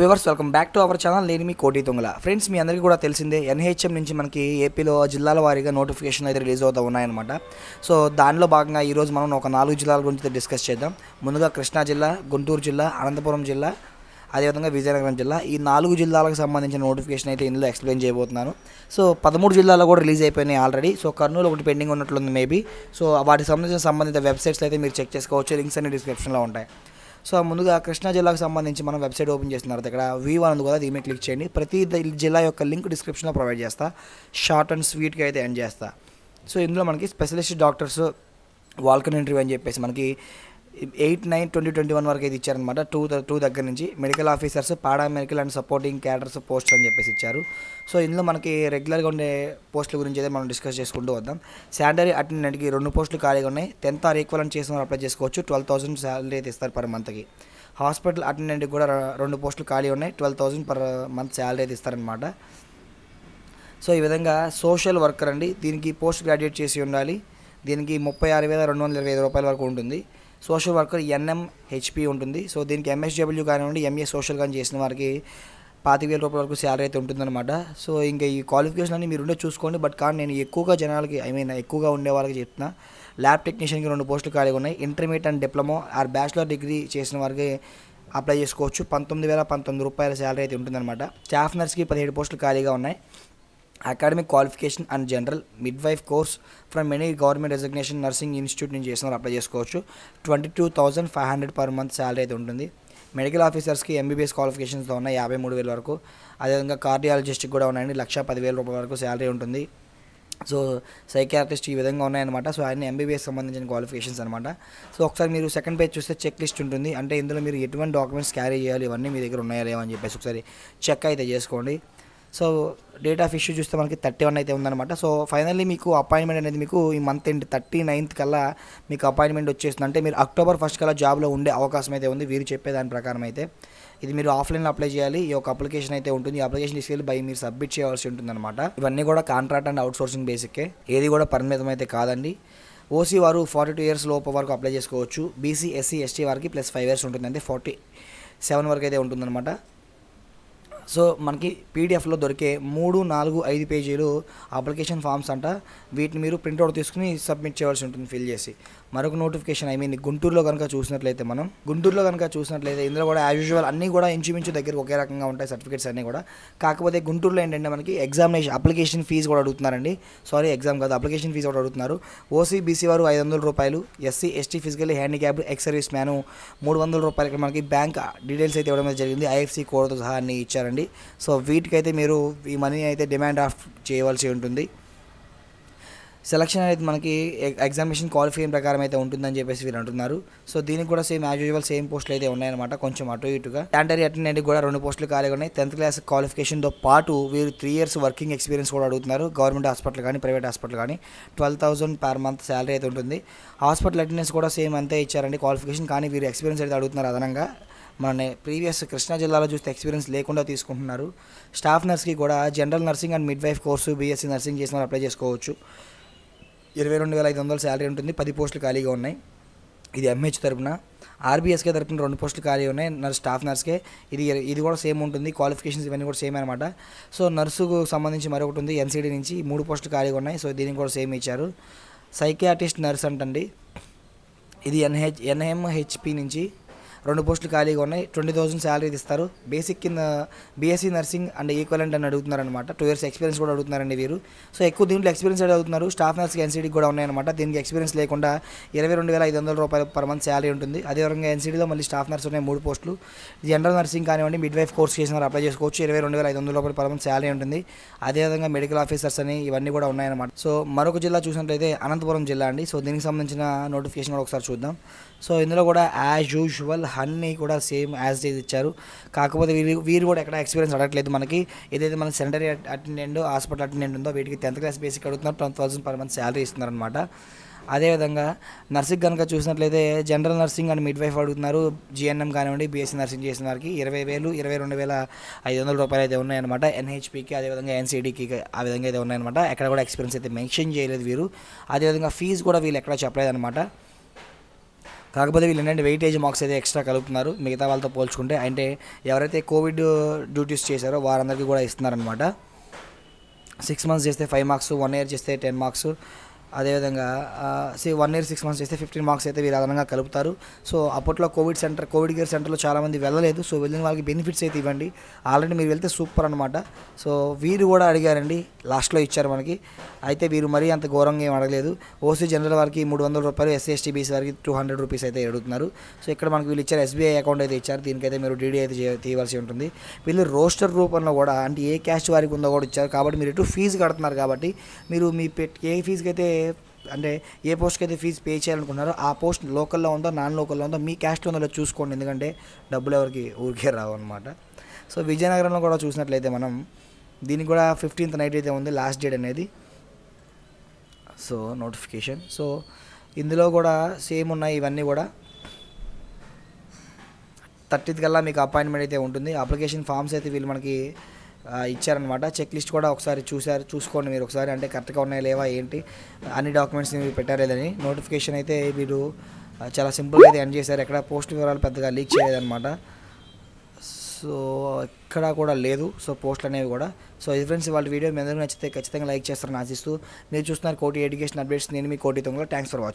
viewers welcome back to our channel నేను మీ కోటి తొంగల ఫ్రెండ్స్ మీ అందరికీ కూడా తెలిసిందే ఎన్హెచ్ఎం నుంచి మనకి ఏపీలో జిల్లాల వారీగా నోటిఫికేషన్ అయితే రిలీజ్ అవుతూ ఉన్నాయన్నమాట సో దానిలో భాగంగా ఈరోజు మనం ఒక నాలుగు జిల్లాల గురించి డిస్కస్ చేద్దాం ముందుగా కృష్ణా జిల్లా గుంటూరు జిల్లా అనంతపురం జిల్లా అదేవిధంగా విజయనగరం జిల్లా ఈ నాలుగు జిల్లాలకు సంబంధించిన నోటిఫికేషన్ అయితే ఇందులో ఎక్స్ప్లెయిన్ చేయబోతున్నాను సో పదమూడు జిల్లాలో కూడా రిలీజ్ అయిపోయినాయి ఆల్రెడీ సో కర్నూలు ఒకటి పెండింగ్ ఉన్నట్లుంది మేబీ సో వాటికి సంబంధించిన సంబంధిత వెబ్సైట్స్ అయితే మీరు చెక్ చేసుకోవచ్చు లింక్స్ అన్ని డిస్క్రిప్షన్లో ఉంటాయి సో ముందుగా కృష్ణా జిల్లాకు సంబంధించి మనం వెబ్సైట్ ఓపెన్ చేసిన తర్వాత ఇక్కడ వీ వన్ కూడా దీని క్లిక్ చేయండి ప్రతి జిల్లా యొక్క లింక్ డిస్క్రిప్షన్లో ప్రొవైడ్ చేస్తా షార్ట్ అండ్ స్వీట్గా అయితే ఎండ్ చేస్తా సో ఇందులో మనకి స్పెషలిస్ట్ డాక్టర్స్ వాల్కన్ ఇంటర్వ్యూ అని చెప్పేసి మనకి eight nine twenty twenty one వరకు అయితే ఇచ్చారనమాట టూ టూ దగ్గర నుంచి మెడికల్ ఆఫీసర్స్ పాడా medical and supporting cadres post అని చెప్పేసి ఇచ్చారు సో ఇందులో మనకి రెగ్యులర్గా ఉండే పోస్టుల గురించి అయితే మనం డిస్కస్ చేసుకుంటూ వద్దాం శాలరీ అటెండెంట్కి రెండు పోస్టులు ఖాళీగా ఉన్నాయి టెన్త్ ఆర్ ఈక్వల్ చేసిన అప్లై చేసుకోవచ్చు ట్వెల్వ్ థౌసండ్ శాలరీ అయితే ఇస్తారు పర్ మంత్కి హాస్పిటల్ అటెండెంట్కి కూడా రెండు పోస్టులు ఖాళీ ఉన్నాయి twelve thousand per month salary అయితే ఇస్తారనమాట సో ఈ విధంగా సోషల్ వర్కర్ అండి దీనికి పోస్ట్ గ్రాడ్యుయేట్ చేసి ఉండాలి దీనికి ముప్పై ఆరు వేల రెండు వందల ఇరవై ఐదు రూపాయల వరకు ఉంటుంది సోషల్ వర్కర్ ఎన్ఎం హెచ్పి ఉంటుంది సో దీనికి ఎంఎస్డబ్ల్యూ కానివ్వండి ఎంఏ సోషల్ కానీ చేసిన వారికి పాతిక వేల రూపాయల వరకు శాలరీ అయితే ఉంటుందన్నమాట సో ఇంకా ఈ క్వాలిఫికేషన్ అన్ని మీరు ఉండే చూసుకోండి బట్ కానీ నేను ఎక్కువగా జనాలకి ఐ మీన్ ఎక్కువగా ఉండే వాళ్ళకి చెప్తున్నా ల్యాబ్ టెక్నీషియన్కి రెండు పోస్టులు ఖాళీగా ఉన్నాయి intermediate and diploma or bachelor degree చేసిన వారికి అప్లై చేసుకోవచ్చు పంతొమ్మిది వేల పంతొమ్మిది రూపాయల శాలరీ అయితే ఉంటుందన్నమాట స్టాఫ్ నర్స్కి పదిహేడు పోస్టులు ఖాళీగా ఉన్నాయి academic qualification and general midwife course from many government resignation nursing institute నుంచి చేసిన అప్లై చేసుకోవచ్చు twenty two thousand five hundred per month salary అయితే ఉంటుంది మెడికల్ ఆఫీసర్స్కి ఎంబీబీఎస్ క్వాలిఫికేషన్స్తో ఉన్నాయి యాభై మూడు వేల వరకు అదేవిధంగా కార్డియాలజిస్ట్కి కూడా ఉన్నాయండి లక్ష పదివేల రూపాయల వరకు శాలరీ ఉంటుంది సో సైకాట్రిస్ట్ ఈ విధంగా ఉన్నాయన్నమాట సో ఆయన ఎంబీబీఎస్ సంబంధించిన క్వాలిఫికేషన్స్ అనమాట సో ఒకసారి మీరు సెకండ్ పేజ్ చూస్తే చెక్ లిస్ట్ ఉంటుంది అంటే ఇందులో మీరు ఎటువంటి డాక్యుమెంట్స్ క్యారీ చేయాలి ఇవన్నీ మీ దగ్గర ఉన్నాయా లేవని చెప్పేసి ఒకసారి చెక్ అయితే చేసుకోండి సో డేట్ ఆఫ్ ఇష్యూ చూస్తే మనకి థర్టీ వన్ అయితే ఉందన్నమాట సో ఫైనల్లీ మీకు అపాయింట్మెంట్ అనేది మీకు ఈ మంత్ ఎండ్ థర్టీ నైన్త్ కల్లా మీకు అపాయింట్మెంట్ వచ్చేస్తుంది అంటే మీరు అక్టోబర్ ఫస్ట్ కల్లా జాబ్లో ఉండే అవకాశం అయితే ఉంది వీరు చెప్పే దాని ప్రకారం అయితే ఇది మీరు ఆఫ్లైన్లో అప్లై చేయాలి ఈ యొక్క అప్లికేషన్ అయితే ఉంటుంది అప్లికేషన్ తీసుకెళ్ళి బై మీరు సబ్మిట్ చేయాల్సి అనమాట ఇవన్నీ కూడా కాంట్రాక్ట్ అండ్ అవుట్సోర్సింగ్ బేసిక్కే ఏది కూడా పరిమితం అయితే కాదండి ఓసీ వారు ఫార్టీ టూ ఇయర్స్ లోపు వరకు అప్లై చేసుకోవచ్చు బీసీ ఎస్సీ ఎస్టీ వారికి ప్లస్ ఫైవ్ ఇయర్స్ ఉంటుంది అంటే ఫార్టీ సెవెన్ వరకు అయితే ఉంటుందన్నమాట సో మనకి పీడిఎఫ్లో దొరికే మూడు నాలుగు ఐదు పేజీలు అప్లికేషన్ ఫామ్స్ అంట వీటిని మీరు ప్రింట్అవుట్ తీసుకుని సబ్మిట్ చేయాల్సి ఉంటుంది ఫిల్ చేసి మరొక నోటిఫికేషన్ ఐ మీన్ గుంటూరులో కనుక చూసినట్లయితే మనం గుంటూరులో కనుక చూసినట్లయితే ఇందులో కూడా యాజ్ యూజువల్ అన్నీ కూడా ఇంచుమించు దగ్గర ఒకే రకంగా ఉంటాయి సర్టిఫికేట్స్ అన్నీ కూడా కాకపోతే గుంటూరులో ఏంటంటే మనకి ఎగ్జామినేషన్ అప్లికేషన్ ఫీజు కూడా అడుగుతున్నారండి సారీ ఎగ్జామ్ కాదు అప్లికేషన్ ఫీజు కూడా అడుగుతున్నారు ఓసీ బీసీ వారు ఐదు వందల రూపాయలు SC ST physical handicapped ex service men మూడు వందల రూపాయలకి మనకి బ్యాంక్ డీటెయిల్స్ అయితే ఇవ్వడం జరిగింది ఐఎఫ్సీ కోడ్తో సహా అన్ని ఇచ్చారండి చేయండి సో వీటికైతే మీరు ఈ మనీ అయితే డిమాండ్ ఆఫ్ చేయవలసి ఉంటుంది సెలక్షన్ అనేది మనకి ఎగ్జామినేషన్ క్వాలిఫికేషన్ ప్రకారం అయితే ఉంటుందని చెప్పేసి వీరు అంటున్నారు సో దీనికి కూడా సేమ్ యాజ్ యూజువల్ సేమ్ పోస్టులు అయితే ఉన్నాయన్నమాట కొంచెం అటు ఇటుగా టాంటరీ అటెండెంట్ కూడా రెండు పోస్టులు కాలేగా ఉన్నాయి టెన్త్ క్లాస్ క్వాలిఫికేషన్తో పాటు వీరు త్రీ ఇయర్స్ వర్కింగ్ ఎక్స్పీరియన్స్ కూడా అడుగుతున్నారు గవర్నమెంట్ హాస్పిటల్ కానీ ప్రైవేట్ హాస్పిటల్ కానీ twelve thousand per month salary అయితే ఉంటుంది హాస్పిటల్ అటెండెన్స్ కూడా సేమ్ అంతే ఇచ్చారండి క్వాలిఫికేషన్ కానీ వీరు ఎక్స్పీరియన్స్ అయితే అడుగుతున్నారు అదనంగా మన ప్రీవియస్ కృష్ణా జిల్లాలో చూస్తే ఎక్స్పీరియన్స్ లేకుండా తీసుకుంటున్నారు స్టాఫ్ నర్స్కి కూడా general nursing and midwife course BSc nursing చేసిన అప్లై చేసుకోవచ్చు ఇరవై రెండు వేల ఐదు వందల శాలరీ ఉంటుంది పది పోస్టులు ఖాళీగా ఉన్నాయి ఇది ఎంహెచ్ తరపున ఆర్బీఎస్కే తరపున రెండు పోస్టులు ఖాళీ ఉన్నాయి నర్స్ స్టాఫ్ నర్స్కే ఇది ఇది కూడా సేమ్ ఉంటుంది క్వాలిఫికేషన్స్ ఇవన్నీ కూడా సేమ్ అనమాట సో నర్సుకు సంబంధించి మరొకటి ఉంది ఎన్సీడీ నుంచి మూడు పోస్టులు ఖాళీగా ఉన్నాయి సో దీనికి కూడా సేమ్ ఇచ్చారు సైకియాటిస్ట్ నర్స్ అంటండి ఇది ఎన్హెచ్ ఎన్ఎంహెచ్పి నుంచి రెండు పోస్టులు ఖాళీగా ఉన్నాయి ట్వంటీ థౌసండ్ శాలరీ ఇస్తారు బేసిక్ కింద బీఎస్సీ నర్సింగ్ అండ్ ఈక్వలెంట్ అని అడుగుతున్నారనమాట టూ ఇయర్స్ ఎక్స్పీరియన్స్ కూడా అడుగుతున్నారండి వీరు సో ఎక్కువ దీంట్లో ఎక్స్పీరియన్స్ అడుగుతున్నారు స్టాఫ్ నర్స్కి ఎన్సీడీ కూడా ఉన్నాయన్నమాట దీనికి ఎక్స్పీరియన్స్ లేకుండా ఇరవై రెండు వేల ఐదు వందల రూపాయలు పర్ మంత్ శాలరీ ఉంటుంది అదేవిధంగా ఎన్సీడీలో మళ్ళీ స్టాఫ్ నర్స్ ఉన్నాయి మూడు పోస్టులు జనరల్ నర్సింగ్ కానివ్వండి మిడ్ వైఫ్ కోర్స్ చేసిన అప్లై చేసుకోవచ్చు ఇరవై రెండు వేల ఐదు వందల రూపాయలు పర్ మంత్ శాలరీ ఉంటుంది అదేవిధంగా మెడికల్ ఆఫీసర్స్ అని ఇవన్నీ కూడా ఉన్నాయన్నమాట సో మరొక జిల్లా చూసినట్లయితే అనంతపురం జిల్లా అండి సో దీనికి సంబంధించిన నోటిఫికేషన్ కూడా ఒకసారి చూద్దాం సో ఇందులో కూడా యాజ్ యూజువల్ అన్నీ కూడా సేమ్ యాజ్ డేజ్ ఇచ్చారు కాకపోతే వీరు వీరు కూడా ఎక్కడ ఎక్స్పీరియన్స్ అడగట్లేదు మనకి ఏదైతే మన సెంటరీ అటెండెంట్ హాస్పిటల్ అటెండెంట్ ఉందో వీటికి టెన్త్ క్లాస్ బేసిక్ అడుగుతున్నారు twelve thousand per month salary ఇస్తున్నారనమాట అదేవిధంగా నర్సింగ్ కనుక చూసినట్లయితే general nursing and midwife అడుగుతున్నారు జిఎన్ఎం కానివ్వండి బీఎస్సీ నర్సింగ్ చేసిన వారికి ఇరవై వేలు ఇరవై రెండు వేల ఐదు వందల రూపాయలు అయితే ఉన్నాయన్నమాట ఎన్హెచ్పికి అదేవిధంగా ఎన్సీడీకి ఆ విధంగా అయితే ఉన్నాయన్నమాట ఎక్కడ కూడా ఎక్స్పీరియన్స్ అయితే మెన్షన్ చేయలేదు వీరు అదేవిధంగా ఫీజు కూడా వీళ్ళు ఎక్కడ చెప్పలేదు అనమాట కాకపోతే వీళ్ళు ఏంటంటే వెయిటేజ్ మార్క్స్ అయితే ఎక్స్ట్రా కలుపుతున్నారు మిగతా వాళ్ళతో పోల్చుకుంటే అంటే ఎవరైతే కోవిడ్ డ్యూటీస్ చేశారో వారందరికీ కూడా ఇస్తున్నారనమాట సిక్స్ మంత్స్ చేస్తే ఫైవ్ మార్క్స్ వన్ ఇయర్ చేస్తే టెన్ మార్క్స్ అదేవిధంగా C one year six months చేస్తే ఫిఫ్టీన్ మార్క్స్ అయితే వీరు అదనంగా కలుపుతారు సో అప్పట్లో కోవిడ్ సెంటర్ కోవిడ్ కేర్ సెంటర్లో చాలామంది వెళ్ళలేదు సో వెళ్ళిన వాళ్ళకి బెనిఫిట్స్ అయితే ఇవ్వండి ఆల్రెడీ మీరు వెళ్తే సూపర్ అనమాట సో వీరు కూడా అడిగారండి లాస్ట్లో ఇచ్చారు మనకి అయితే వీరు మరీ అంత ఘోరంగా ఏం అడగలేదు ఓసీ జనరల్ వారికి మూడు వందల రూపాయలు ఎస్సీ బీసీ వారికి టూ హండ్రెడ్ రూపీస్ అయితే అడుగుతున్నారు సో ఇక్కడ మనకి వీళ్ళు ఇచ్చారు ఎస్బీఐ అకౌంట్ అయితే ఇచ్చారు దీనికైతే మీరు డీడీ అయితే తీయవలసి ఉంటుంది వీళ్ళు రోస్టర్ రూపంలో కూడా అంటే ఏ క్యాస్ట్ వారికి ఉందో కూడా ఇచ్చారు కాబట్టి మీరు ఎటు ఫీజు కడుతున్నారు కాబట్టి మీరు మీ పెట్ ఏ ఫీజుకి అయితే అంటే ఏ పోస్ట్కి అయితే ఫీజు పే చేయాలనుకున్నారో ఆ పోస్ట్ లోకల్లో ఉందో నాన్ లోకల్లో ఉందో మీ క్యాస్ట్ ఉందో చూసుకోండి ఎందుకంటే డబ్బులు ఎవరికి ఊరికే రావు అనమాట సో విజయనగరంలో కూడా చూసినట్లయితే మనం దీనికి కూడా ఫిఫ్టీన్త్ నైట్ అయితే ఉంది లాస్ట్ డేట్ అనేది సో నోటిఫికేషన్ సో ఇందులో కూడా సేమ్ ఉన్నాయి ఇవన్నీ కూడా థర్టీత్ కల్లా మీకు అపాయింట్మెంట్ అయితే ఉంటుంది అప్లికేషన్ ఫామ్స్ అయితే వీళ్ళు మనకి ఇచ్చారనమాట చెక్ లిస్ట్ కూడా ఒకసారి చూసారు చూసుకోండి మీరు ఒకసారి అంటే కరెక్ట్గా ఉన్నాయా లేవా ఏంటి అన్ని డాక్యుమెంట్స్ మీరు పెట్టారేదని నోటిఫికేషన్ అయితే మీరు చాలా సింపుల్గా అయితే ఎండ్ చేశారు ఎక్కడ పోస్ట్ వివరాలు పెద్దగా లీక్ చేయలేదన్నమాట సో ఎక్కడా కూడా లేదు సో పోస్టులు అనేవి కూడా సో ఇది ఫ్రెండ్స్ వాళ్ళ వీడియో మీ అందరికీ నచ్చితే ఖచ్చితంగా లైక్ చేస్తారని ఆశిస్తూ మీరు చూస్తున్నారు కోటి ఎడ్యుకేషన్ అప్డేట్స్ నేను మీ కోటి తొంగలో థ్యాంక్స్ ఫర్ వాచింగ్